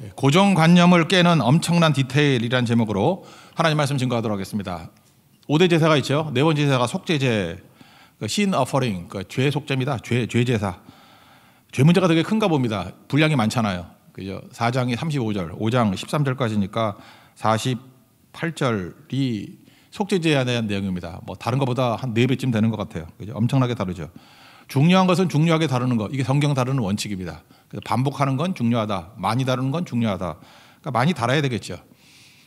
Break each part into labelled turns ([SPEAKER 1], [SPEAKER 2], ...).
[SPEAKER 1] 예, 고정관념을 깨는 엄청난 디테일이라는 제목으로 하나님 말씀 증거하도록 하겠습니다. 5대 제사가 있죠. 네 번째 제사가 속죄제, 신 그 어퍼링, 그 죄 속죄입니다. 죄, 죄 제사. 죄 문제가 되게 큰가 봅니다. 분량이 많잖아요. 그죠? 4장이 35절, 5장 13절까지니까 48절이 속죄제에 대한 내용입니다. 뭐 다른 것보다 한 4배쯤 되는 것 같아요. 그죠? 엄청나게 다르죠. 중요한 것은 중요하게 다루는 것. 이게 성경 다루는 원칙입니다. 그 반복하는 건 중요하다. 많이 다루는 건 중요하다. 그러니까 많이 달아야 되겠죠.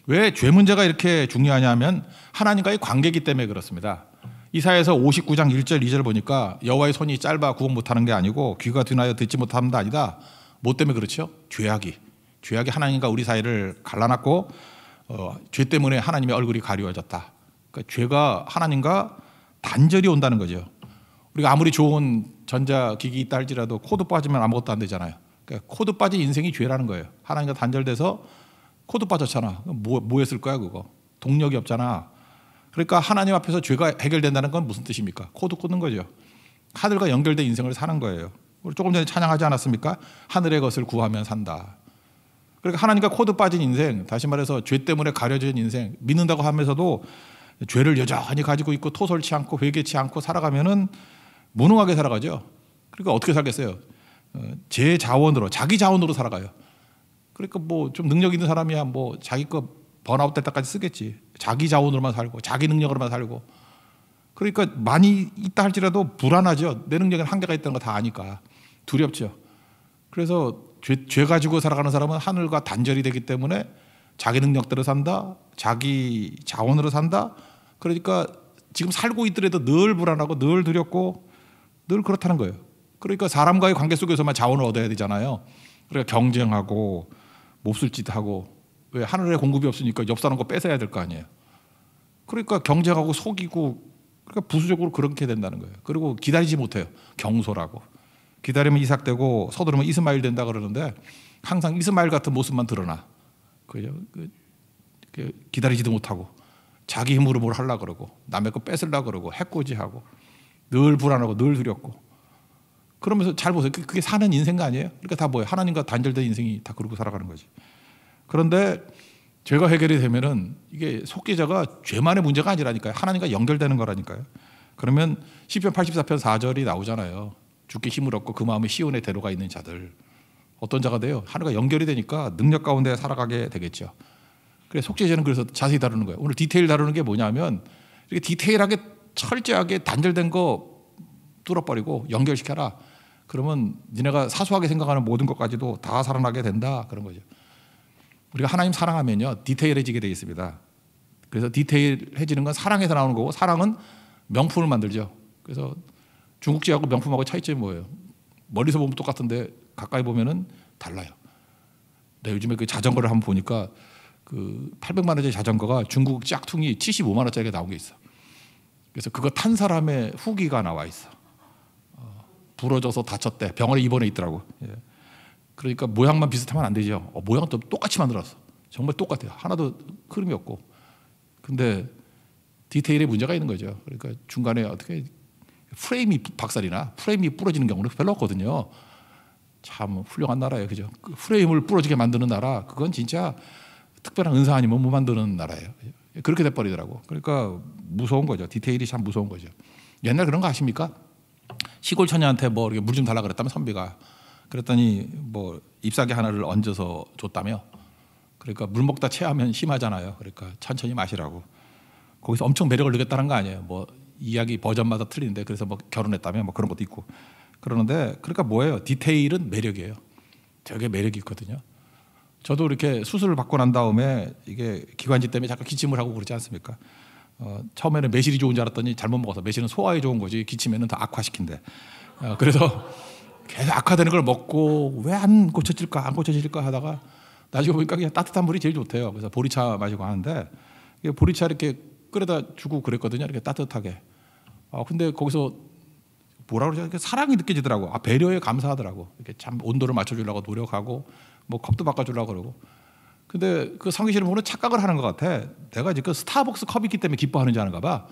[SPEAKER 1] 왜 죄 문제가 이렇게 중요하냐면 하나님과의 관계이기 때문에 그렇습니다. 이사에서 59장 1절 2절 보니까 여호와의 손이 짧아 구원 못하는 게 아니고 귀가 드나여 듣지 못함도 아니다. 뭐 때문에 그렇죠? 죄악이 죄악이 하나님과 우리 사이를 갈라놨고 어, 죄 때문에 하나님의 얼굴이 가려워졌다. 그러니까 죄가 하나님과 단절이 온다는 거죠. 우리가 아무리 좋은 전자기기 있다 할지라도 코드 빠지면 아무것도 안 되잖아요. 그러니까 코드 빠진 인생이 죄라는 거예요. 하나님과 단절돼서 코드 빠졌잖아. 뭐, 뭐 했을 거야, 그거. 동력이 없잖아. 그러니까 하나님 앞에서 죄가 해결된다는 건 무슨 뜻입니까? 코드 꽂는 거죠. 하늘과 연결된 인생을 사는 거예요. 우리 조금 전에 찬양하지 않았습니까? 하늘의 것을 구하면 산다. 그러니까 하나님과 코드 빠진 인생, 다시 말해서 죄 때문에 가려진 인생, 믿는다고 하면서도 죄를 여전히 가지고 있고 토설치 않고 회개치 않고 살아가면은 무능하게 살아가죠. 그러니까 어떻게 살겠어요? 어, 제 자원으로 자기 자원으로 살아가요. 그러니까 뭐 좀 능력 있는 사람이야 뭐 자기 거 번아웃 될 때까지 쓰겠지. 자기 자원으로만 살고 자기 능력으로만 살고. 그러니까 많이 있다 할지라도 불안하죠. 내능력에 한계가 있다는 거 다 아니까 두렵죠. 그래서 죄, 죄 가지고 살아가는 사람은 하늘과 단절이 되기 때문에 자기 능력대로 산다, 자기 자원으로 산다. 그러니까 지금 살고 있더라도 늘 불안하고 늘 두렵고 늘 그렇다는 거예요. 그러니까 사람과의 관계 속에서만 자원을 얻어야 되잖아요. 그러니까 경쟁하고 몹쓸 짓하고 왜 하늘에 공급이 없으니까 옆 사람 거 뺏어야 될 거 아니에요. 그러니까 경쟁하고 속이고 그러니까 부수적으로 그렇게 된다는 거예요. 그리고 기다리지 못해요. 경솔하고 기다리면 이삭되고 서두르면 이스마일 된다 그러는데 항상 이스마일 같은 모습만 드러나. 그죠? 그, 그 기다리지도 못하고 자기 힘으로 뭘 하려 그러고 남의 거 뺏으려 그러고 해코지하고 늘 불안하고 늘 두렵고 그러면서 잘 보세요. 그, 그게 사는 인생 아니에요? 그러니까 다 뭐예요? 하나님과 단절된 인생이 다 그러고 살아가는 거지. 그런데 죄가 해결이 되면은 이게 속죄자가 죄만의 문제가 아니라니까요. 하나님과 연결되는 거라니까요. 그러면 10편 84편 4절이 나오잖아요. 죽기 힘을 얻고 그 마음에 시온의 대로가 있는 자들. 어떤 자가 돼요? 하늘과 연결이 되니까 능력 가운데 살아가게 되겠죠. 그래 속죄제는 그래서 자세히 다루는 거예요. 오늘 디테일 다루는 게 뭐냐면 이렇게 디테일하게 철저하게 단절된 거 뚫어버리고 연결시켜라. 그러면 니네가 사소하게 생각하는 모든 것까지도 다 살아나게 된다 그런 거죠. 우리가 하나님 사랑하면요 디테일해지게 되어 있습니다. 그래서 디테일해지는 건 사랑에서 나오는 거고 사랑은 명품을 만들죠. 그래서 중국제하고 명품하고 차이점이 뭐예요? 멀리서 보면 똑같은데 가까이 보면은 달라요. 내가 요즘에 그 자전거를 한번 보니까 그 800만 원짜리 자전거가 중국 짝퉁이 75만 원짜리가 나온 게 있어. 그래서 그거 탄 사람의 후기가 나와 있어. 부러져서 다쳤대. 병원에 입원해 있더라고. 예. 그러니까 모양만 비슷하면 안 되죠. 어, 모양은 똑같이 만들었어. 정말 똑같아요. 하나도 흐름이 없고. 근데 디테일에 문제가 있는 거죠. 그러니까 중간에 어떻게 프레임이 박살이나 프레임이 부러지는 경우는 별로 없거든요. 참 훌륭한 나라예요. 그죠? 그 프레임을 부러지게 만드는 나라, 그건 진짜 특별한 은사 아니면 못 만드는 나라예요. 그렇게 돼버리더라고. 그러니까 무서운 거죠. 디테일이 참 무서운 거죠. 옛날 그런 거 아십니까? 시골 처녀한테 뭐 이렇게 물 좀 달라 그랬다면 선비가 그랬더니 뭐 잎사귀 하나를 얹어서 줬다며 그러니까 물 먹다 체하면 심하잖아요. 그러니까 천천히 마시라고. 거기서 엄청 매력을 느꼈다는 거 아니에요. 뭐 이야기 버전마다 틀리는데 그래서 뭐 결혼했다며 뭐 그런 것도 있고 그러는데 그러니까 뭐예요? 디테일은 매력이에요. 되게 매력이 있거든요. 저도 이렇게 수술을 받고 난 다음에 이게 기관지 때문에 자꾸 기침을 하고 그러지 않습니까? 어, 처음에는 매실이 좋은 줄 알았더니 잘못 먹어서 매실은 소화에 좋은 거지 기침에는 더 악화시킨대. 어, 그래서 계속 악화되는 걸 먹고 왜 안 고쳐질까 안 고쳐질까 하다가 나중에 보니까 그냥 따뜻한 물이 제일 좋대요. 그래서 보리차 마시고 하는데 보리차 이렇게 끓여다 주고 그랬거든요. 이렇게 따뜻하게. 어, 근데 거기서 뭐라 그러죠? 이렇게 사랑이 느껴지더라고. 아 배려에 감사하더라고. 이렇게 참 온도를 맞춰주려고 노력하고 뭐 컵도 바꿔주려고 그러고. 근데 그상기실을 보면 착각을 하는 것 같아. 내가 이제 그 스타벅스 컵이 있기 때문에 기뻐하는 줄 아는가 봐.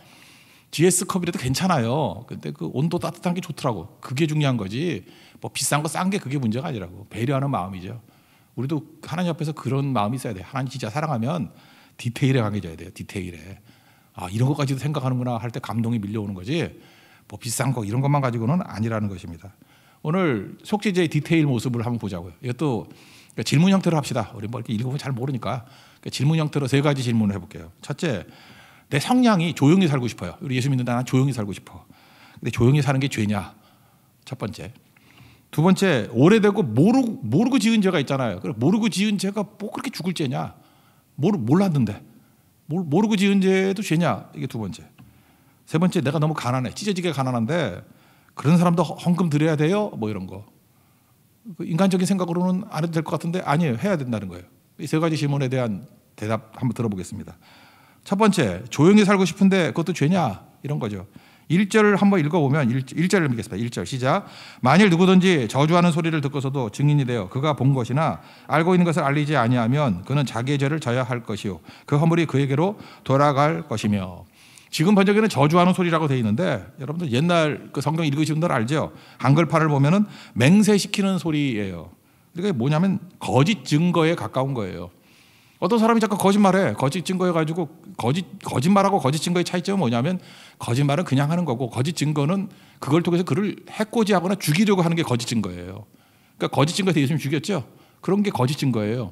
[SPEAKER 1] GS 컵이라도 괜찮아요. 근데 그 온도 따뜻한 게 좋더라고. 그게 중요한 거지. 뭐 비싼 거 싼 게 그게 문제가 아니라고. 배려하는 마음이죠. 우리도 하나님 앞에서 그런 마음이 있어야 돼. 하나님 진짜 사랑하면 디테일에 강해져야 돼요. 디테일에. 아, 이런 것까지도 생각하는구나 할 때 감동이 밀려오는 거지. 뭐 비싼 거 이런 것만 가지고는 아니라는 것입니다. 오늘 속죄제의 디테일 모습을 한번 보자고요. 이것도 그러니까 질문 형태로 합시다. 우리 뭐 이렇게 읽어보면 잘 모르니까. 그러니까 질문 형태로 세 가지 질문을 해볼게요. 첫째, 내 성향이 조용히 살고 싶어요. 우리 예수 믿는다. 난 조용히 살고 싶어. 근데 조용히 사는 게 죄냐? 첫 번째. 두 번째, 오래되고 모르고, 모르고 지은 죄가 있잖아요. 모르고 지은 죄가 뭐 그렇게 죽을 죄냐? 모르, 몰랐는데. 모르, 고 지은 죄도 죄냐? 이게 두 번째. 세 번째, 내가 너무 가난해. 찢어지게 가난한데 그런 사람도 헌금 드려야 돼요? 뭐 이런 거. 그 인간적인 생각으로는 안 해도 될 것 같은데 아니에요. 해야 된다는 거예요. 이 세 가지 질문에 대한 대답 한번 들어보겠습니다. 첫 번째, 조용히 살고 싶은데 그것도 죄냐? 이런 거죠. 1절을 한번 읽어보면 1, 1절을 읽겠습니다. 1절 시작. 만일 누구든지 저주하는 소리를 듣고서도 증인이 되어 그가 본 것이나 알고 있는 것을 알리지 아니하면 그는 자기의 죄를 져야 할 것이요. 그 허물이 그에게로 돌아갈 것이며. 지금 번역에는 저주하는 소리라고 되어 있는데 여러분들 옛날 그 성경 읽으신 분들 알죠? 한글판을 보면은 맹세시키는 소리예요. 그러니까 뭐냐면 거짓 증거에 가까운 거예요. 어떤 사람이 자꾸 거짓말해. 거짓 증거해 가지고 거짓 거짓말하고 거짓 증거의 차이점은 뭐냐면 거짓말은 그냥 하는 거고 거짓 증거는 그걸 통해서 그를 해코지하거나 죽이려고 하는 게 거짓 증거예요. 그러니까 거짓 증거 되게 있으면 죽였죠. 그런 게 거짓 증거예요.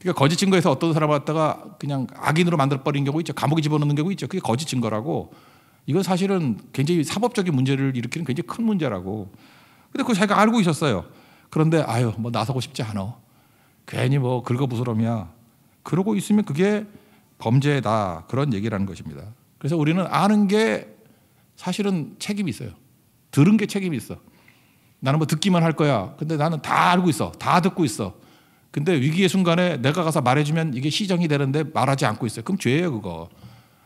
[SPEAKER 1] 그러니까 거짓 증거에서 어떤 사람 을갖다가 그냥 악인으로 만들어 버린 경우 있죠. 감옥에 집어넣는 경우 있죠. 그게 거짓 증거라고. 이건 사실은 굉장히 사법적인 문제를 일으키는 굉장히 큰 문제라고. 근데 그걸 자기가 알고 있었어요. 그런데 아유 뭐 나서고 싶지 않아 괜히 뭐긁어부스러이야 그러고 있으면 그게 범죄다 그런 얘기라는 것입니다. 그래서 우리는 아는 게 사실은 책임이 있어요. 들은 게 책임이 있어. 나는 뭐 듣기만 할 거야. 근데 나는 다 알고 있어. 다 듣고 있어. 근데 위기의 순간에 내가 가서 말해주면 이게 시정이 되는데 말하지 않고 있어요. 그럼 죄예요, 그거.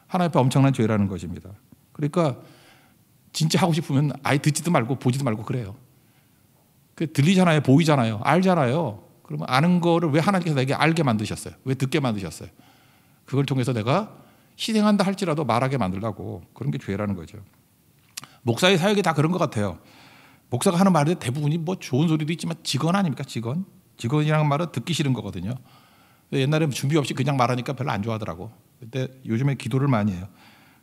[SPEAKER 1] 하나님 앞에 엄청난 죄라는 것입니다. 그러니까 진짜 하고 싶으면 아예 듣지도 말고 보지도 말고 그래요. 그 들리잖아요, 보이잖아요, 알잖아요. 그러면 아는 거를 왜 하나님께서 내게 알게 만드셨어요? 왜 듣게 만드셨어요? 그걸 통해서 내가 희생한다 할지라도 말하게 만들라고 그런 게 죄라는 거죠. 목사의 사역이 다 그런 것 같아요. 목사가 하는 말에 대부분이 뭐 좋은 소리도 있지만 직언 아닙니까? 직언 직원이라는 말은 듣기 싫은 거거든요. 옛날에 준비 없이 그냥 말하니까 별로 안 좋아하더라고. 그때 요즘에 기도를 많이 해요.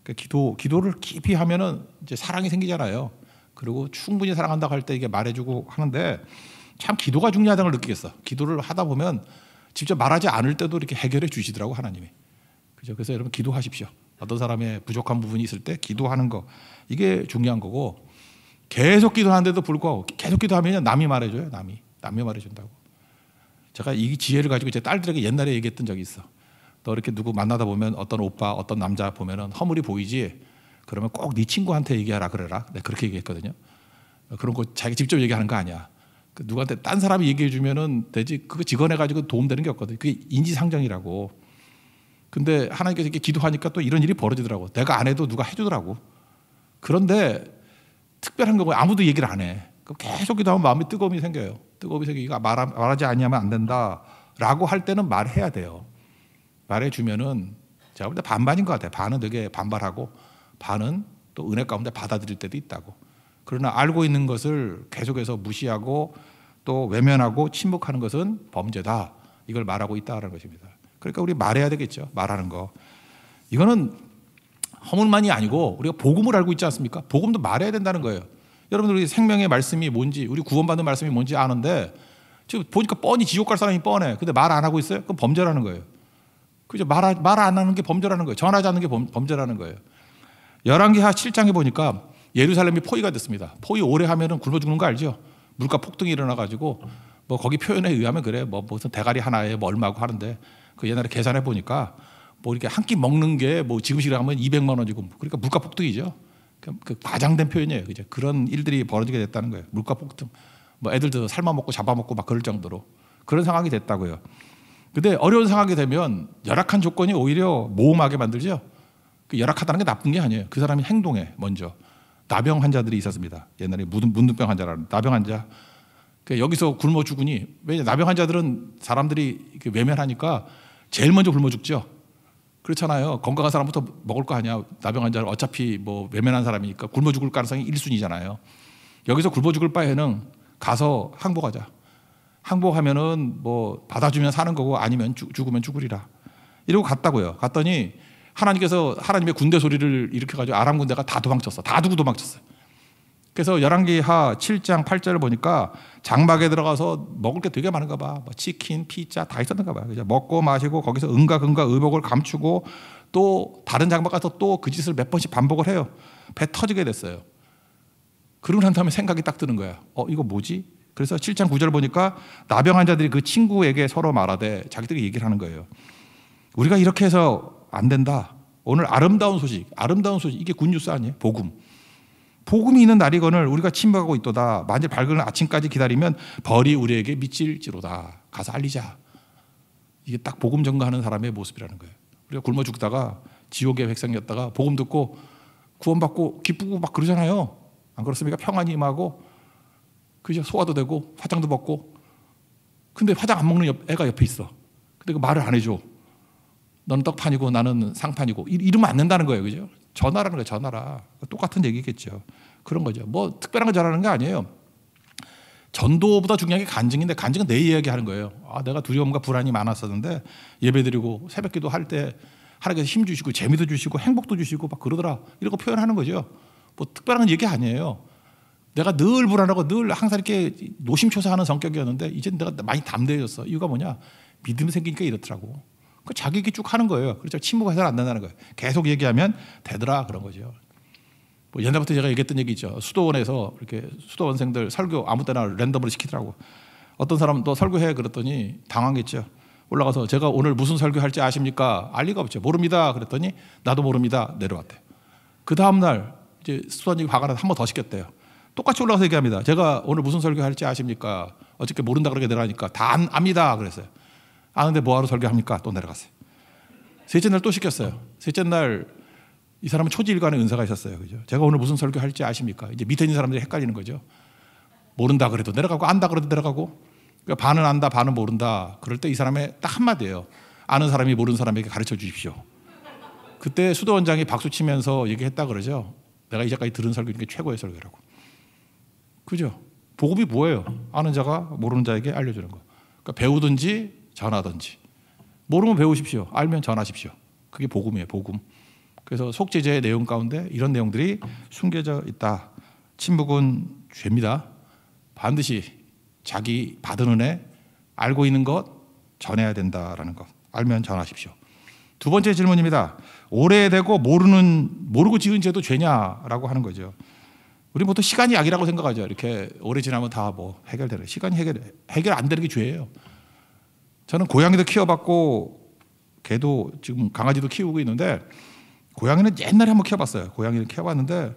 [SPEAKER 1] 그러니까 기도 기도를 깊이 하면은 이제 사랑이 생기잖아요. 그리고 충분히 사랑한다고 할 때 이게 말해주고 하는데 참 기도가 중요하다는 걸 느끼겠어. 기도를 하다 보면 직접 말하지 않을 때도 이렇게 해결해 주시더라고 하나님이. 그죠? 그래서 여러분 기도하십시오. 어떤 사람의 부족한 부분이 있을 때 기도하는 거 이게 중요한 거고 계속 기도하는데도 불구하고 계속 기도하면 남이 말해줘요. 남이 남이 말해준다고. 제가 이 지혜를 가지고 제 딸들에게 옛날에 얘기했던 적이 있어. 너 이렇게 누구 만나다 보면 어떤 오빠, 어떤 남자 보면은 허물이 보이지. 그러면 꼭 네 친구한테 얘기하라 그래라. 내가 그렇게 얘기했거든요. 그런 거 자기 직접 얘기하는 거 아니야. 그 누구한테 딴 사람이 얘기해 주면은 되지 그거 직원해 가지고 도움되는 게 없거든. 그게 인지상정이라고. 근데 하나님께서 이렇게 기도하니까 또 이런 일이 벌어지더라고. 내가 안 해도 누가 해주더라고. 그런데 특별한 거우 아무도 얘기를 안 해. 계속 기도하면 마음이 뜨거움이 생겨요. 뜨거운 서 이거 말하, 지 아니하면 안 된다라고 할 때는 말해야 돼요. 말해주면은 제가 볼 때 반반인 것 같아요. 반은 되게 반발하고 반은 또 은혜 가운데 받아들일 때도 있다고. 그러나 알고 있는 것을 계속해서 무시하고 또 외면하고 침묵하는 것은 범죄다. 이걸 말하고 있다라는 것입니다. 그러니까 우리 말해야 되겠죠. 말하는 거. 이거는 허물만이 아니고 우리가 복음을 알고 있지 않습니까? 복음도 말해야 된다는 거예요. 여러분들 우리 생명의 말씀이 뭔지 우리 구원받는 말씀이 뭔지 아는데 지금 보니까 뻔히 지옥 갈 사람이 뻔해. 근데 말 안 하고 있어요? 그럼 범죄라는 거예요. 그죠? 말안 하는 게 범죄라는 거예요. 전하지 않는 게 범, 죄라는 거예요. 열왕기하 7장에 보니까 예루살렘이 포위가 됐습니다. 포위 오래 하면은 굶어 죽는 거 알죠? 물가 폭등이 일어나 가지고 뭐 거기 표현에 의하면 그래. 뭐 무슨 대가리 하나에 뭐 얼마고 하는데 그 옛날에 계산해 보니까 뭐 이렇게 한 끼 먹는 게 뭐 지금식으로 하면 200만 원 지금. 그러니까 물가 폭등이죠. 그, 그 과장된 표현이에요. 이제 그런 일들이 벌어지게 됐다는 거예요. 물가 폭등. 뭐 애들도 삶아 먹고 잡아 먹고 막 그럴 정도로 그런 상황이 됐다고요. 근데 어려운 상황이 되면 열악한 조건이 오히려 모험하게 만들죠. 그 열악하다는 게 나쁜 게 아니에요. 그 사람이 행동해 먼저. 나병 환자들이 있었습니다. 옛날에 문둥병 환자라는 나병 환자. 그 여기서 굶어 죽으니 왜냐 나병 환자들은 사람들이 외면하니까 제일 먼저 굶어 죽죠. 그렇잖아요. 건강한 사람부터 먹을 거 아니야. 나병 환자를 어차피 뭐 외면한 사람이니까 굶어 죽을 가능성이 1순위잖아요. 여기서 굶어 죽을 바에는 가서 항복하자. 항복하면은 뭐 받아주면 사는 거고 아니면 죽, 으면 죽으리라. 이러고 갔다고요. 갔더니 하나님께서 하나님의 군대 소리를 일으켜가지고 아람 군대가 다 도망쳤어. 다 두고 도망쳤어. 그래서 열왕기하 7장 8절을 보니까 장막에 들어가서 먹을 게 되게 많은가 봐. 뭐 치킨, 피자 다 있었는가 봐. 그죠? 먹고 마시고 거기서 은과 금과 의복을 감추고 또 다른 장막 가서 또 그 짓을 몇 번씩 반복을 해요. 배 터지게 됐어요. 그러고 난 다음에 생각이 딱 드는 거야. 어, 이거 뭐지? 그래서 7장 9절 보니까 나병환 자들이 그 친구에게 서로 말하되 자기들이 얘기를 하는 거예요. 우리가 이렇게 해서 안 된다. 오늘 아름다운 소식, 아름다운 소식, 이게 굿뉴스 아니에요? 복음. 복음이 있는 날이건을 우리가 침묵하고 있도다. 만일 밝은 아침까지 기다리면 벌이 우리에게 미칠지로다. 가서 알리자. 이게 딱 복음 전가하는 사람의 모습이라는 거예요. 우리가 굶어 죽다가 지옥의 백성이었다가 복음 듣고 구원받고 기쁘고 막 그러잖아요. 안 그렇습니까? 평안이 임하고 그저 소화도 되고 화장도 벗고 근데 화장 안 먹는 옆, 애가 옆에 있어. 근데 그 말을 안 해줘. 너는 떡판이고 나는 상판이고 이러면 안 된다는 거예요. 그죠? 전화라는 거 전화라. 똑같은 얘기겠죠. 그런 거죠. 뭐 특별한 걸 잘하는 게 아니에요. 전도보다 중요한 게 간증인데 간증은 내 이야기 하는 거예요. 아, 내가 두려움과 불안이 많았었는데 예배 드리고 새벽 기도 할 때 하나님께서 힘 주시고 재미도 주시고 행복도 주시고 막 그러더라. 이런 거 표현하는 거죠. 뭐 특별한 얘기 아니에요. 내가 늘 불안하고 늘 항상 이렇게 노심초사하는 성격이었는데 이제 내가 많이 담대해졌어. 이유가 뭐냐? 믿음이 생기니까 이렇더라고. 그 자기기 얘쭉 하는 거예요. 그렇죠. 침묵 해서는 안 된다는 거예요. 계속 얘기하면 되더라 그런 거죠. 뭐 옛날부터 제가 얘기했던 얘기죠. 수도원에서 이렇게 수도원생들 설교 아무 때나 랜덤으로 시키더라고. 어떤 사람은 또 설교해 그랬더니 당황했죠. 올라가서 제가 오늘 무슨 설교 할지 아십니까? 알 리가 없죠. 모릅니다. 그랬더니 나도 모릅니다. 내려왔대요. 그 다음날 이제 수도원이 화가 나서 한 번 더 시켰대요. 똑같이 올라가서 얘기합니다. 제가 오늘 무슨 설교 할지 아십니까? 어저께 모른다 그러게 내려가니까 다 압니다. 그랬어요. 아는데 뭐하러 설교합니까? 또 내려갔어요. 셋째 날 또 시켰어요. 셋째 날 이 사람은 초지일관의 은사가 있었어요. 그죠? 제가 오늘 무슨 설교할지 아십니까? 이제 밑에 있는 사람들이 헷갈리는 거죠. 모른다 그래도 내려가고 안다 그래도 내려가고 그러니까 반은 안다 반은 모른다 그럴 때 이 사람의 딱 한마디예요. 아는 사람이 모르는 사람에게 가르쳐 주십시오. 그때 수도원장이 박수 치면서 얘기했다 그러죠. 내가 이제까지 들은 설교니까 최고의 설교라고. 그죠? 복음이 뭐예요? 아는 자가 모르는 자에게 알려주는 거. 그러니까 배우든지 전하든지. 모르면 배우십시오. 알면 전하십시오. 그게 복음이에요, 복음. 그래서 속죄제의 내용 가운데 이런 내용들이 숨겨져 있다. 침묵은 죄입니다. 반드시 자기 받은 은혜 알고 있는 것 전해야 된다라는 것. 알면 전하십시오. 두 번째 질문입니다. 오래되고 모르는 모르고 지은 죄도 죄냐라고 하는 거죠. 우리 보통 시간이 약이라고 생각하죠. 이렇게 오래 지나면 다 뭐 해결되는 시간이 해결 해결 안 되는 게 죄예요. 저는 고양이도 키워봤고 개도 지금 강아지도 키우고 있는데 고양이는 옛날에 한번 키워봤어요. 고양이를 키워봤는데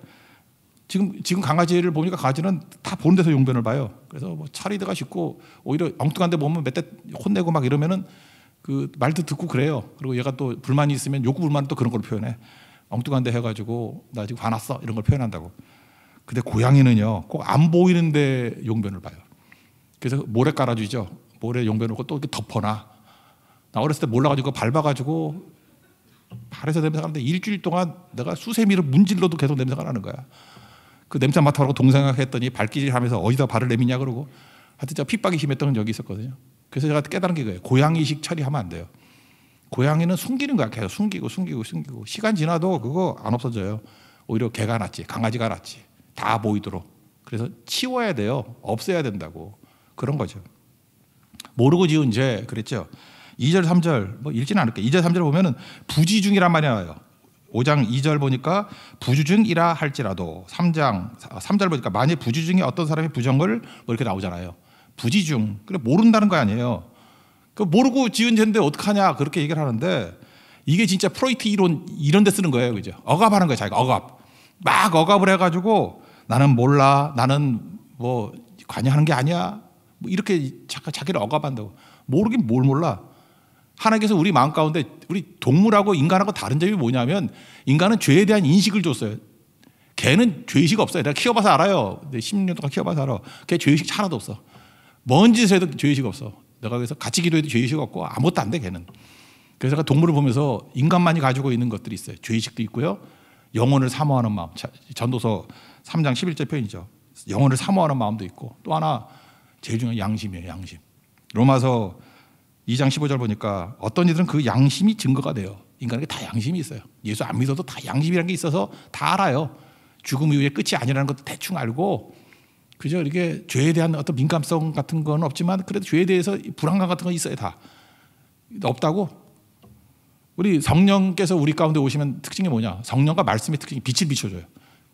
[SPEAKER 1] 지금 지금 강아지를 보니까 강아지는 다 보는 데서 용변을 봐요. 그래서 뭐차리드가 싶고 오히려 엉뚱한 데 보면 몇 대 혼내고 막 이러면은 그 말도 듣고 그래요. 그리고 얘가 또 불만이 있으면 욕구 불만또 그런 걸 표현해. 엉뚱한 데 해가지고 나 지금 화났어 이런 걸 표현한다고. 근데 고양이는요 꼭 안 보이는데 용변을 봐요. 그래서 모래 깔아주죠. 모래 용변 놓고 또 이렇게 덮어놔. 나 어렸을 때 몰라가지고 밟아가지고 발에서 냄새가 나는데 일주일 동안 내가 수세미를 문질러도 계속 냄새가 나는 거야. 그 냄새 맡아보라고 동생이 했더니 발길질 하면서 어디다 발을 내미냐 그러고 하여튼 제가 핍박이 심했던 적이 있었거든요. 그래서 제가 깨달은 게 그거예요. 고양이식 처리하면 안 돼요. 고양이는 숨기는 거야. 계속 숨기고 숨기고 숨기고 시간 지나도 그거 안 없어져요. 오히려 개가 낫지 강아지가 낫지 다 보이도록 그래서 치워야 돼요. 없애야 된다고 그런 거죠. 모르고 지은 죄 그랬죠. 2절, 3절 뭐 읽지는 않을게. 2절, 3절 보면은 부지 중이란 말이 나와요. 5장 2절 보니까 부주 중이라 할지라도 3장 3절 보니까 만일 부주 중에 어떤 사람이 부정을 뭐 이렇게 나오잖아요. 부지 중. 그래 모른다는 거 아니에요. 그 모르고 지은 죄인데 어떡하냐 그렇게 얘기를 하는데 이게 진짜 프로이트 이론 이런 데 쓰는 거예요. 그죠? 억압하는 거예요. 자기가 억압. 막 억압을 해 가지고 나는 몰라. 나는 뭐 관여하는 게 아니야. 뭐 이렇게 자 자기를 억압한다고. 모르긴 뭘 몰라. 하나님께서 우리 마음 가운데 우리 동물하고 인간하고 다른 점이 뭐냐면 인간은 죄에 대한 인식을 줬어요. 개는 죄의식 없어요. 내가 키워봐서 알아요. 10년 동안 키워봐서 알아. 걔 죄의식 하나도 없어. 뭔 짓을 해도 죄의식 없어. 내가 그래서 같이 기도해도 죄의식 없고 아무것도 안 돼, 걔는. 그래서 제가 동물을 보면서 인간만이 가지고 있는 것들이 있어요. 죄의식도 있고요. 영혼을 사모하는 마음. 전도서 3장 11절 표현이죠. 영혼을 사모하는 마음도 있고 또 하나 제일 중요한 양심이에요, 양심. 로마서 2장 15절 보니까 어떤 이들은 그 양심이 증거가 돼요. 인간에게 다 양심이 있어요. 예수 안 믿어도 다 양심이라는 게 있어서 다 알아요. 죽음 이후에 끝이 아니라는 것도 대충 알고, 그죠? 이렇게 죄에 대한 어떤 민감성 같은 건 없지만, 그래도 죄에 대해서 불안감 같은 건 있어요, 다. 없다고? 우리 성령께서 우리 가운데 오시면 특징이 뭐냐? 성령과 말씀의 특징이 빛을 비춰줘요.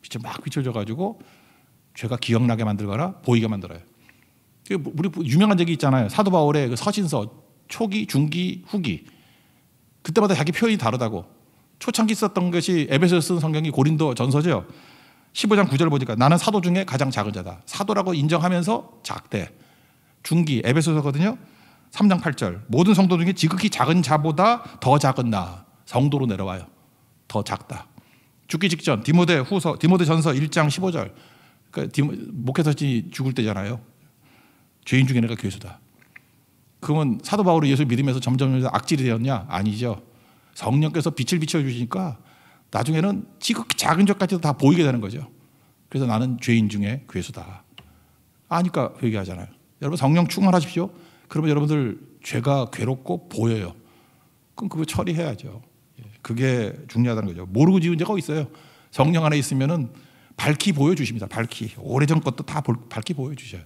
[SPEAKER 1] 빛을 막 비춰줘가지고, 죄가 기억나게 만들거나 보이게 만들어요. 그 뭐, 우리 뭐 유명한 적이 있잖아요. 사도 바울의 그 서신서 초기, 중기, 후기. 그때마다 자기 표현이 다르다고. 초창기 썼던 것이 에베소에 쓴 성경이 고린도 전서죠. 15장 9절 보니까 나는 사도 중에 가장 작은 자다. 사도라고 인정하면서 작대. 중기 에베소서거든요. 3장 8절. 모든 성도 중에 지극히 작은 자보다 더 작은 나. 성도로 내려와요. 더 작다. 죽기 직전 디모데 후서 디모데 전서 1장 15절. 그러니까 목회서지 죽을 때잖아요. 죄인 중에 내가 괴수다. 그러면 사도 바울이 예수 믿으면서 점점 악질이 되었냐? 아니죠. 성령께서 빛을 비춰주시니까 나중에는 지극히 작은 것까지도 다 보이게 되는 거죠. 그래서 나는 죄인 중에 괴수다. 아니까 회개하잖아요. 여러분 성령 충만하십시오. 그러면 여러분들 죄가 괴롭고 보여요. 그럼 그거 처리해야죠. 예, 그게 중요하다는 거죠. 모르고 지은 죄가 있어요. 성령 안에 있으면은 밝히 보여주십니다. 밝히 오래전 것도 다 밝히 보여주셔요.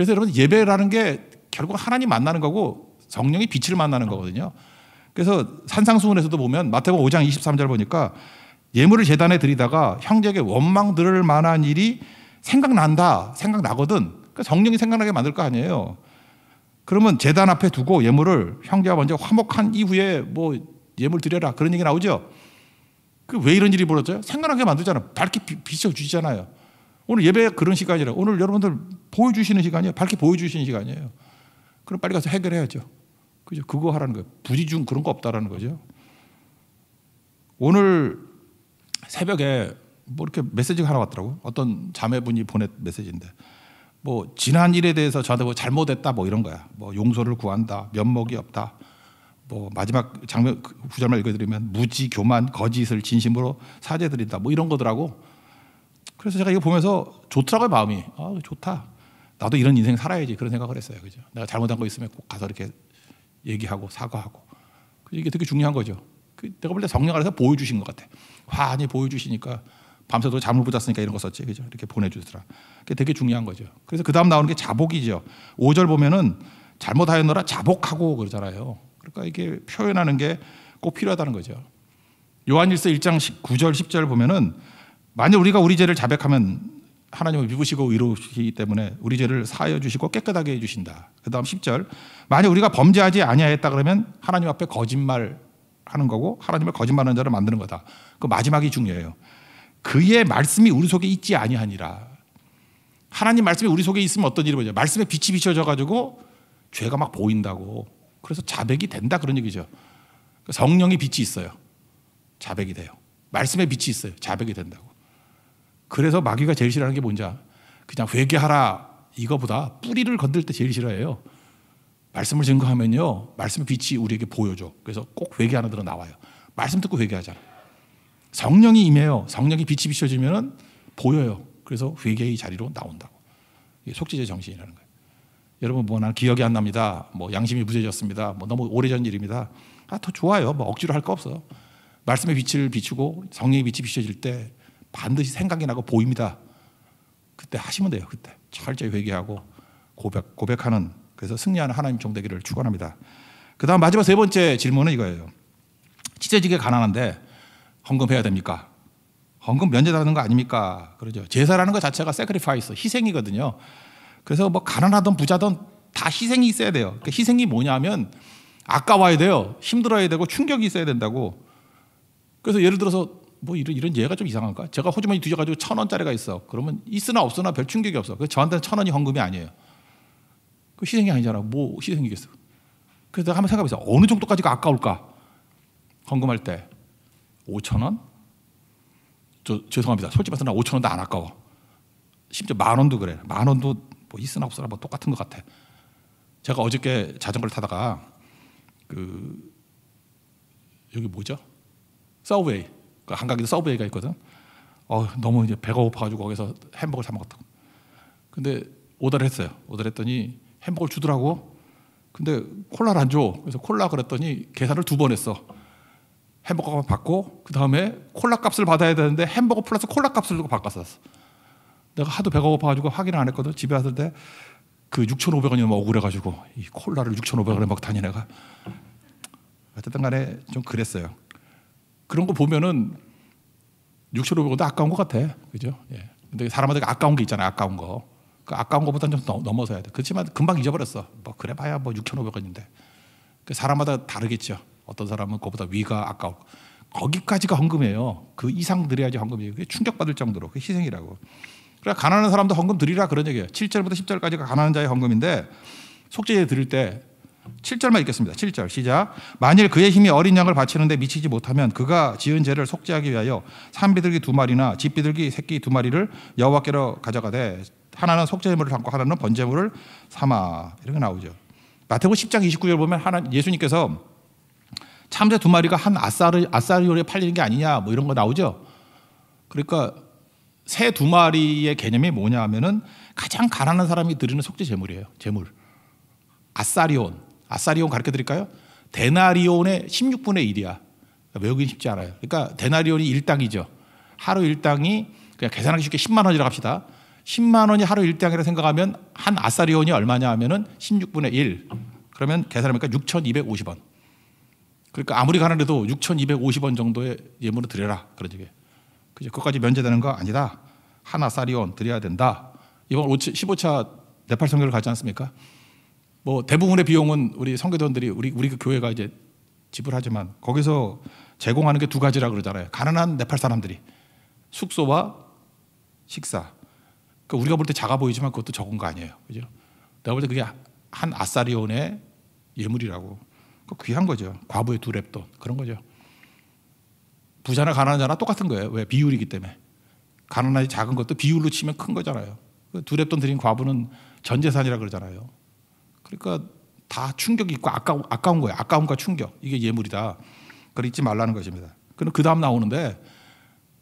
[SPEAKER 1] 그래서 여러분 예배라는 게 결국 하나님 만나는 거고 성령이 빛을 만나는 거거든요. 그래서 산상수훈에서도 보면 마태복 5장 23절 보니까 예물을 재단에 드리다가 형제에게 원망 들을 만한 일이 생각난다 생각나거든 그러니까 성령이 생각나게 만들 거 아니에요. 그러면 재단 앞에 두고 예물을 형제와 먼저 화목한 이후에 뭐 예물 드려라 그런 얘기 나오죠. 그 왜 이런 일이 벌어져요? 생각나게 만들잖아. 밝게 비춰 주시잖아요. 오늘 예배가 그런 시간이 라 오늘 여러분들 보여주시는 시간이에요. 밝게 보여주시는 시간이에요. 그럼 빨리 가서 해결해야죠. 그죠? 그거 하라는 거예요. 부지중 그런 거 없다라는 거죠. 오늘 새벽에 뭐 이렇게 메시지가 하나 왔더라고요. 어떤 자매분이 보낸 메시지인데 뭐 지난 일에 대해서 저한테 뭐 잘못했다 뭐 이런 거야. 뭐 용서를 구한다. 면목이 없다. 뭐 마지막 장면 구절만 그 읽어드리면 무지 교만 거짓을 진심으로 사죄드린다. 뭐 이런 거더라고. 그래서 제가 이거 보면서 좋더라고요, 마음이. 아, 좋다. 나도 이런 인생 살아야지. 그런 생각을 했어요. 그죠? 내가 잘못한 거 있으면 꼭 가서 이렇게 얘기하고 사과하고. 이게 되게 중요한 거죠. 그 내가 원래 성령 안에서 보여주신 것 같아. 환히 보여주시니까 밤새도록 잠을 못 잤으니까 이런 거 썼지. 그죠? 이렇게 보내주더라. 그게 되게 중요한 거죠. 그래서 그 다음 나오는 게 자복이죠. 5절 보면은 잘못하였노라 자복하고 그러잖아요. 그러니까 이게 표현하는 게 꼭 필요하다는 거죠. 요한일서 1장 1 9절 10절 보면은 만약 우리가 우리 죄를 자백하면 하나님은 미부시고 위로우시기 때문에 우리 죄를 사하여 주시고 깨끗하게 해주신다. 그 다음 10절. 만약 우리가 범죄하지 아니하였다 그러면 하나님 앞에 거짓말 하는 거고 하나님을 거짓말하는 자를 만드는 거다. 그 마지막이 중요해요. 그의 말씀이 우리 속에 있지 아니하니라. 하나님 말씀이 우리 속에 있으면 어떤 일이 벌어져? 말씀에 빛이 비춰져 가지고 죄가 막 보인다고. 그래서 자백이 된다 그런 얘기죠. 성령의 빛이 있어요. 자백이 돼요. 말씀에 빛이 있어요. 자백이 된다고. 그래서 마귀가 제일 싫어하는 게 뭔지 그냥 회개하라 이거보다 뿌리를 건들 때 제일 싫어해요. 말씀을 증거하면요. 말씀의 빛이 우리에게 보여줘. 그래서 꼭 회개하는 데로 나와요. 말씀 듣고 회개하잖아. 성령이 임해요. 성령이 빛이 비춰지면 보여요. 그래서 회개의 자리로 나온다고. 이게 속죄제 정신이라는 거예요. 여러분 뭐 난 기억이 안 납니다. 뭐 양심이 무죄졌습니다. 뭐 너무 오래전 일입니다. 아더 좋아요. 뭐 억지로 할 거 없어. 말씀의 빛을 비추고 성령의 빛이 비춰질 때 반드시 생각이 나고 보입니다. 그때 하시면 돼요. 그때 철저히 회개하고 고백 고백하는 그래서 승리하는 하나님 종 되기를 축원합니다. 그다음 마지막 세 번째 질문은 이거예요. 지체지게 가난한데 헌금해야 됩니까? 헌금 면제라는 거 아닙니까? 그러죠. 제사라는 것 자체가 sacrifice, 희생이거든요. 그래서 뭐 가난하든 부자든 다 희생이 있어야 돼요. 그러니까 희생이 뭐냐면 아까워야 돼요. 힘들어야 되고 충격이 있어야 된다고. 그래서 예를 들어서 뭐 이런 이런 예가 좀 이상한가? 제가 호주머니 뒤져가지고 천 원짜리가 있어. 그러면 있으나 없으나 별 충격이 없어. 그 저한테는 천 원이 헌금이 아니에요. 그 희생이 아니잖아. 뭐 희생이겠어. 그래서 한번 생각해보세요. 어느 정도까지가 아까울까? 헌금할 때오천 원? 저 죄송합니다. 솔직히 말해서 나오천 원도 안 아까워. 심지어 만 원도 그래. 만 원도 뭐 있으나 없으나 뭐 똑같은 것 같아. 제가 어저께 자전거를 타다가 그 여기 뭐죠? 서웨이 브그 한강에도 서브웨이가 있거든. 어, 너무 이제 배가 고파가지고 거기서 햄버거 사 먹었다고. 근데 오더 했어요. 오더 했더니 햄버거를 주더라고. 근데 콜라를 안 줘. 그래서 콜라 그랬더니 계산을 두 번 했어. 햄버거 값 받고 그 다음에 콜라 값을 받아야 되는데 햄버거 플러스 콜라 값을 바꿨었어. 내가 하도 배가 고파가지고 확인을 안 했거든. 집에 왔을 때그 6,500원이 너무 억울해가지고 이 콜라를 6,500원에 먹다니 내가 어쨌든 간에 좀 그랬어요. 그런 거 보면은 6,500원도 아까운 것 같아. 그죠? 예. 근데 사람한테 아까운 게있잖아 아까운 거. 그 아까운 거보다는 좀 넘어서야 돼. 그렇지만 금방 잊어버렸어. 뭐 그래 봐야 뭐 6,500원인데. 그 사람마다 다르겠죠. 어떤 사람은 그보다 위가 아까워. 거기까지가 헌금이에요. 그 이상 드려야지 헌금이에요. 그게 충격받을 정도로. 그게 희생이라고. 그래 그러니까 가난한 사람도 헌금 드리라 그런 얘기예요. 7절부터 10절까지가 가난한 자의 헌금인데 속죄제 드릴 때 7절만 읽겠습니다. 7절 시작. 만일 그의 힘이 어린 양을 바치는데 미치지 못하면 그가 지은 죄를 속죄하기 위하여 산비둘기 두 마리나 집비둘기 새끼 두 마리를 여호와께로 가져가되 하나는 속죄제물을 담고 하나는 번제물을 삼아 이렇게 나오죠. 마태복음 10장 29절 보면 하나 예수님께서 참새 두 마리가 한 아싸를 아싸리온에 팔리는 게 아니냐 뭐 이런 거 나오죠. 그러니까 새 두 마리의 개념이 뭐냐면은 하 가장 가난한 사람이 드리는 속죄 제물이에요. 제물. 아싸리온. 아사리온 가르쳐 드릴까요? 데나리온의 16분의 1이야. 그러니까 외우긴 쉽지 않아요. 그러니까 데나리온이 일당이죠. 하루 일당이 그냥 계산하기 쉽게 10만 원이라고 합시다. 10만 원이 하루 일당이라 생각하면 한 아사리온이 얼마냐 하면은 16분의 1. 그러면 계산하니까 6,250원. 그러니까 아무리 가난해도 6,250원 정도의 예물을 드려라. 그런 얘기예요. 그죠? 그것까지 면제되는 거 아니다. 한 아사리온 드려야 된다. 이번 5차, 15차 네팔 선교를 가지 않습니까? 뭐 대부분의 비용은 우리 성교도원들이 우리 우리 그 교회가 이제 지불하지만 거기서 제공하는 게 두 가지라 그러잖아요. 가난한 네팔 사람들이 숙소와 식사. 그러니까 우리가 볼 때 작아 보이지만 그것도 적은 거 아니에요. 그죠? 내가 볼 때 그게 한 아사리온의 예물이라고. 그 귀한 거죠. 과부의 두 랩돈. 그런 거죠. 부자나 가난한 자나 똑같은 거예요. 왜? 비율이기 때문에. 가난하지 작은 것도 비율로 치면 큰 거잖아요. 그두 랩돈 드린 과부는 전 재산이라 그러잖아요. 그러니까 다 충격이 있고 아까 운 아까운 거예요. 아까움과 충격. 이게 예물이다. 그걸 잊지 말라는 것입니다. 그럼 그 다음 나오는데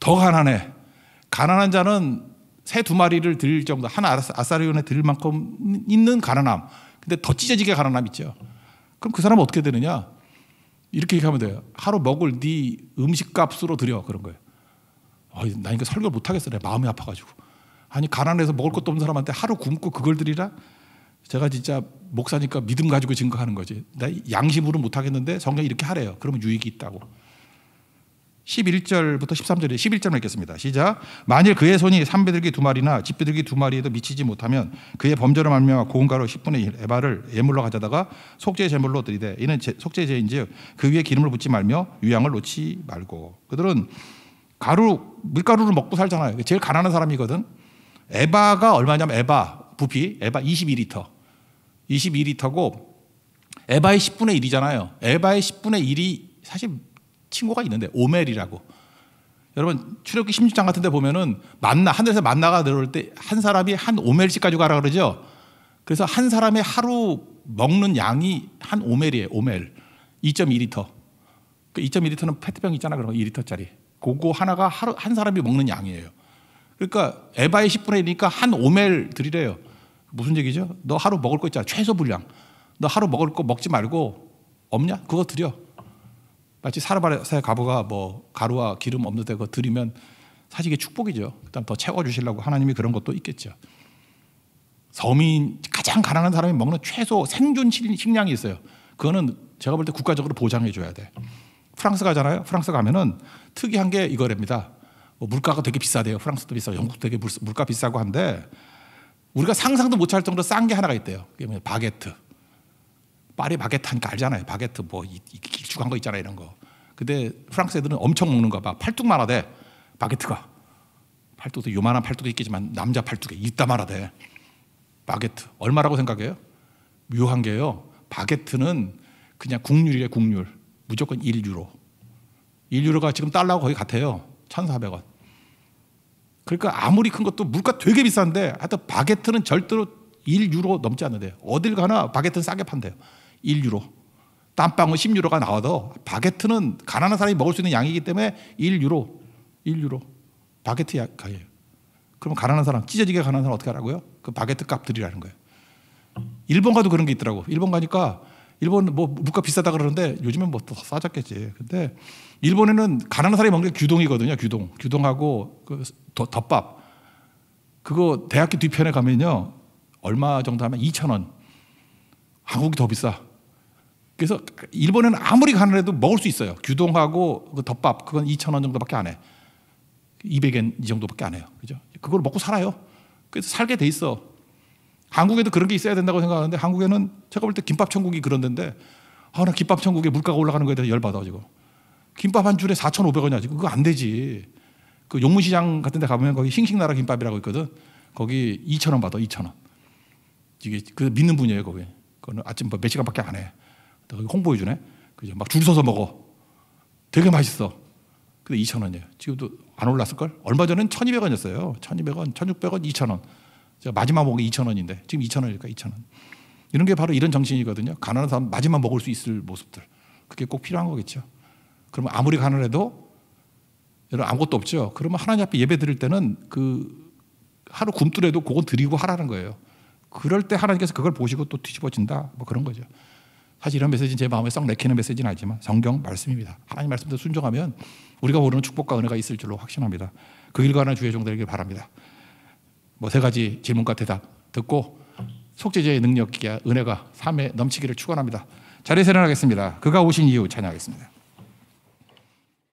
[SPEAKER 1] 더 가난해. 가난한 자는 새 두 마리를 드릴 정도 한 아사리온에 드릴 만큼 있는 가난함. 근데 더 찢어지게 가난함 있죠. 그럼 그 사람 어떻게 되느냐? 이렇게 얘기하면 돼요. 하루 먹을 네 음식값으로 드려 그런 거예요. 어, 나 이거 설교 못 하겠어. 내 마음이 아파가지고. 아니 가난해서 먹을 것도 없는 사람한테 하루 굶고 그걸 드리라? 제가 진짜 목사니까 믿음 가지고 증거하는 거지. 나 양심으로 못하겠는데 성경이 이렇게 하래요. 그러면 유익이 있다고. 11절부터 13절에 11절을 읽겠습니다. 시작. 만일 그의 손이 삼배들기 두 마리나 집배들기 두 마리에도 미치지 못하면 그의 범죄로 말미암아 고운가로 10분의 1 에바를 예물로 가져다가 속죄의 제물로 드리되 이는 속죄의 인즉그 위에 기름을 붓지 말며 유양을 놓지 말고 그들은 가루 밀가루를 먹고 살잖아요. 제일 가난한 사람이거든. 에바가 얼마냐면 에바 부피 에바 22리터. 22리터고 에바의 10분의 1이잖아요. 에바의 10분의 1이 사실 친구가 있는데 오멜이라고. 여러분 출애굽기 16장 같은 데 보면은 만나 하늘에서 만나가 들어올때 한 사람이 한 오멜씩 가지고 가라 그러죠. 그래서 한 사람의 하루 먹는 양이 한 오멜이에요. 오멜. 2.2리터. 그 2.2리터는 페트병 있잖아. 그런 거 2리터짜리. 그거 하나가 하루 한 사람이 먹는 양이에요. 그러니까 에바의 10분의 1이니까 한 오멜 들이래요. 무슨 얘기죠? 너 하루 먹을 거 있잖아. 최소 분량. 너 하루 먹을 거 먹지 말고 없냐? 그거 드려. 마치 사르바세 가부가 뭐 가루와 기름 없는데 그거 드리면 사실 이게 축복이죠. 그 일단 더 채워주시려고 하나님이 그런 것도 있겠죠. 서민, 가장 가난한 사람이 먹는 최소 생존 식량이 있어요. 그거는 제가 볼 때 국가적으로 보장해줘야 돼. 프랑스 가잖아요. 프랑스 가면은 특이한 게 이거랍니다. 뭐 물가가 되게 비싸대요. 프랑스도 비싸고 영국도 되게 물가 비싸고 한데 우리가 상상도 못할 정도로 싼 게 하나가 있대요. 그게 뭐냐, 바게트. 파리 바게트 하니까 알잖아요. 바게트 뭐 이, 이 길쭉한 거 있잖아요. 이런 거. 근데 프랑스 애들은 엄청 먹는 거야. 팔뚝만 하대. 바게트가. 팔뚝도 요만한 팔뚝도 있겠지만 남자 팔뚝에 있다말 하대. 바게트. 얼마라고 생각해요? 묘한 게요. 바게트는 그냥 국률이에요. 국률. 무조건 1유로. 1유로가 지금 달러하고 거의 같아요. 1,400원. 그러니까 아무리 큰 것도 물가 되게 비싼데 하여튼 바게트는 절대로 1유로 넘지 않는데 어딜 가나 바게트는 싸게 판대요. 1유로. 땀방은 10유로가 나와도 바게트는 가난한 사람이 먹을 수 있는 양이기 때문에 1유로, 1유로. 바게트 가게예요그러면 가난한 사람, 찢어지게 가난한 사람 어떻게 하라고요? 그 바게트 값들이라는 거예요. 일본 가도 그런 게 있더라고. 일본 가니까 일본 뭐 물가 비싸다 그러는데 요즘엔 뭐또 싸졌겠지. 근데 일본에는 가난한 사람이 먹는 게 규동이거든요. 규동. 규동하고 그 덮밥. 그거 대학교 뒤편에 가면요. 얼마 정도 하면 2천원 한국이 더 비싸. 그래서 일본에는 아무리 가난해도 먹을 수 있어요. 규동하고 그 덮밥. 그건 2천원 정도밖에 안 해. 200엔 이 정도밖에 안 해요. 그죠? 그걸 먹고 살아요. 그래서 살게 돼 있어. 한국에도 그런 게 있어야 된다고 생각하는데 한국에는 제가 볼 때 김밥 천국이 그런 데인데 아, 나 김밥 천국에 물가가 올라가는 거에 대해서 열받아 가지고 김밥 한 줄에 4,500원이야 지금. 그거 안 되지. 그 용문시장 같은 데 가보면 거기 싱싱나라 김밥이라고 있거든. 거기 2,000원 받아, 2,000원. 이게 그 믿는 분이에요, 거기. 그거는 아침 몇 시간밖에 안 해. 거 홍보해 주네. 그죠? 막줄 서서 먹어. 되게 맛있어. 근데 2,000원이에요. 지금도 안 올랐을걸? 얼마 전엔 1,200원이었어요. 1,200원, 1,600원, 2,000원. 제가 마지막 먹은 게 2천 원인데 지금 2천 원일까 2천 원. 이런 게 바로 이런 정신이거든요. 가난한 사람 마지막 먹을 수 있을 모습들. 그게 꼭 필요한 거겠죠. 그러면 아무리 가난해도 여러분 아무것도 없죠. 그러면 하나님 앞에 예배 드릴 때는 그 하루 굶더라도 그거 드리고 하라는 거예요. 그럴 때 하나님께서 그걸 보시고 또 뒤집어진다. 뭐 그런 거죠. 사실 이런 메시지는 제 마음에 썩 내키는 메시지는 아니지만 성경 말씀입니다. 하나님 말씀대로 순종하면 우리가 모르는 축복과 은혜가 있을 줄로 확신합니다. 그일과는 주의 종들에게 바랍니다. 뭐세 가지 질문과 대답 듣고 속죄제의 능력과 은혜가 삶에 넘치기를 축원합니다. 자리에서 일겠습니다 그가 오신 이유 찬양하겠습니다.